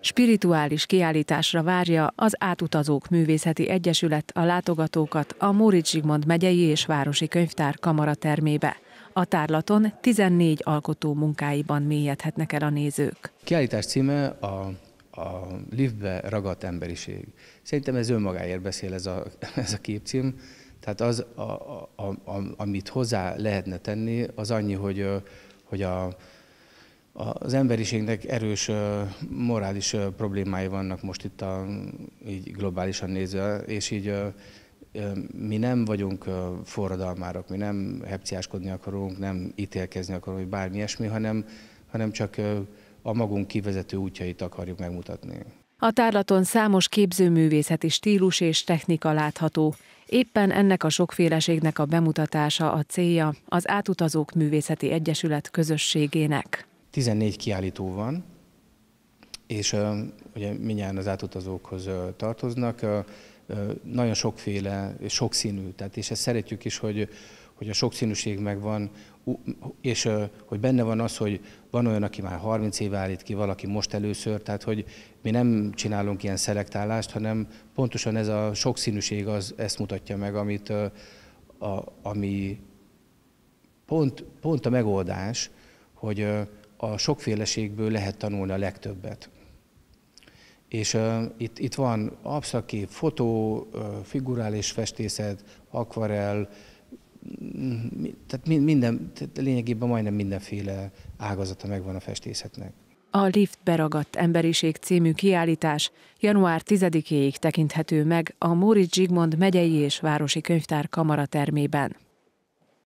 Spirituális kiállításra várja az Átutazók Művészeti Egyesület a látogatókat a Móricz Zsigmond megyei és városi könyvtár kamara termébe. A tárlaton 14 alkotó munkáiban mélyedhetnek el a nézők. Kiállítás címe a a Livbe ragadt emberiség. Szerintem ez önmagáért beszél ez a, ez a képcím. Tehát az, a, a, a, amit hozzá lehetne tenni, az annyi, hogy, hogy a, az emberiségnek erős morális problémái vannak most itt a, így globálisan nézve, és így mi nem vagyunk forradalmárok, mi nem hepciáskodni akarunk, nem ítélkezni akarunk, vagy bármi ilyesmi, hanem, hanem csak a magunk kivezető útjait akarjuk megmutatni. A tárlaton számos képzőművészeti stílus és technika látható. Éppen ennek a sokféleségnek a bemutatása a célja az átutazók művészeti egyesület közösségének. 14 kiállító van, és ugye minnyáján az átutazókhoz tartoznak, nagyon sokféle, sokszínű, tehát és ezt szeretjük is, hogy, hogy a sokszínűség megvan, és hogy benne van az, hogy van olyan, aki már 30 éve állít ki, valaki most először, tehát hogy mi nem csinálunk ilyen szelektálást, hanem pontosan ez a sokszínűség az, ezt mutatja meg, amit, a, ami pont, pont a megoldás, hogy, a sokféleségből lehet tanulni a legtöbbet. És uh, itt, itt van absztraktív fotó, uh, figurális festészet, akvarel, tehát minden, tehát lényegében majdnem mindenféle ágazata megvan a festészetnek. A Lift beragadt emberiség című kiállítás január 10-éig tekinthető meg a Móricz Zsigmond megyei és városi könyvtár kamara termében.